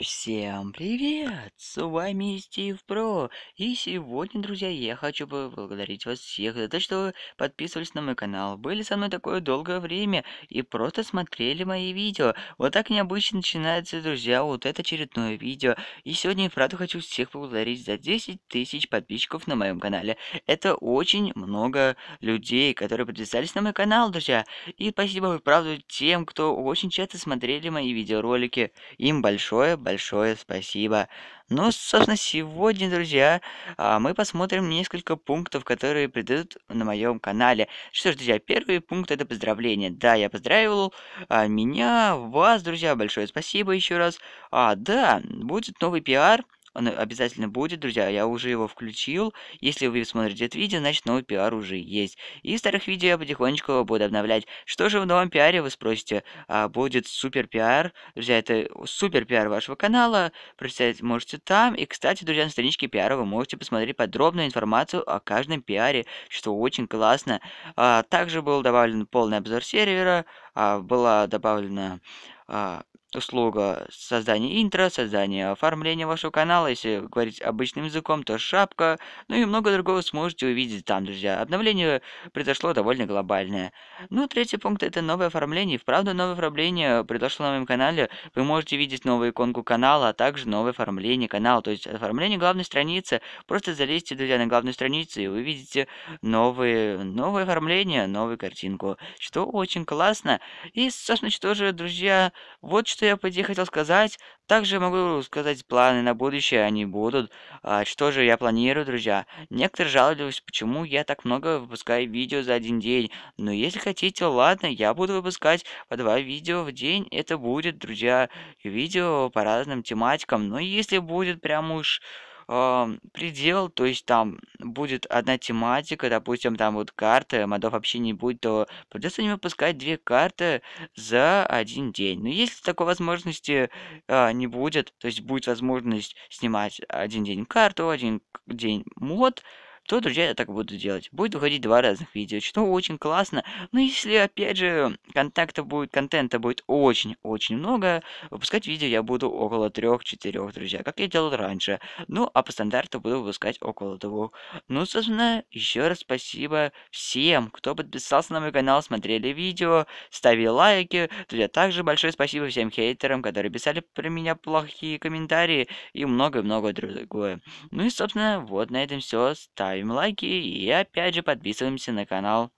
Всем привет! С вами Стив Про. И сегодня, друзья, я хочу поблагодарить вас всех за то, что подписывались на мой канал, были со мной такое долгое время и просто смотрели мои видео. Вот так необычно начинается, друзья, вот это очередное видео. И сегодня я правда хочу всех поблагодарить за 10 тысяч подписчиков на моем канале. Это очень много людей, которые подписались на мой канал, друзья. И спасибо, правда, тем, кто очень часто смотрели мои видеоролики. Им большое большое спасибо. Ну, собственно, сегодня, друзья, а, мы посмотрим несколько пунктов, которые придут на моем канале. Что ж, друзья, первый пункт это поздравление. Да, я поздравил а, меня, вас, друзья, большое спасибо еще раз. А, да, будет новый пиар он обязательно будет, друзья. Я уже его включил. Если вы смотрите это видео, значит новый пиар уже есть. И в старых видео я потихонечку буду обновлять. Что же в новом пиаре, вы спросите? А, будет супер пиар. Друзья, это супер пиар вашего канала. Прочитать можете там. И, кстати, друзья, на страничке пиара вы можете посмотреть подробную информацию о каждом пиаре, что очень классно. А, также был добавлен полный обзор сервера. А, была добавлена а, услуга создания интро, создания оформления вашего канала, если говорить обычным языком, то шапка, ну и много другого сможете увидеть там, друзья. Обновление произошло довольно глобальное. Ну, третий пункт это новое оформление. вправду новое оформление произошло на моем канале. Вы можете видеть новую иконку канала, а также новое оформление канала, то есть оформление главной страницы. Просто залезьте, друзья, на главную страницу и вы видите новые, новое оформление, новую картинку, что очень классно. И, собственно, что же, друзья, вот что я по тебе хотел сказать, также могу сказать планы на будущее, они будут. А, что же я планирую, друзья? Некоторые жаловались, почему я так много выпускаю видео за один день. Но если хотите, ладно, я буду выпускать по два видео в день. Это будет, друзья, видео по разным тематикам. Но если будет прям уж э, предел, то есть там будет одна тематика, допустим, там вот карты, модов вообще не будет, то придется не выпускать две карты за один день. Но если такой возможности э, не будет, то есть будет возможность снимать один день карту, один день мод, то, друзья, я так буду делать. Будет выходить два разных видео, что очень классно. Но ну, если, опять же, контакта будет, контента будет очень-очень много, выпускать видео я буду около трех-четырех, друзья, как я делал раньше. Ну, а по стандарту буду выпускать около двух. Ну, собственно, еще раз спасибо всем, кто подписался на мой канал, смотрели видео, ставили лайки. Друзья, также большое спасибо всем хейтерам, которые писали про меня плохие комментарии и многое-многое другое. Ну и, собственно, вот на этом все. Ставь ставим лайки и опять же подписываемся на канал.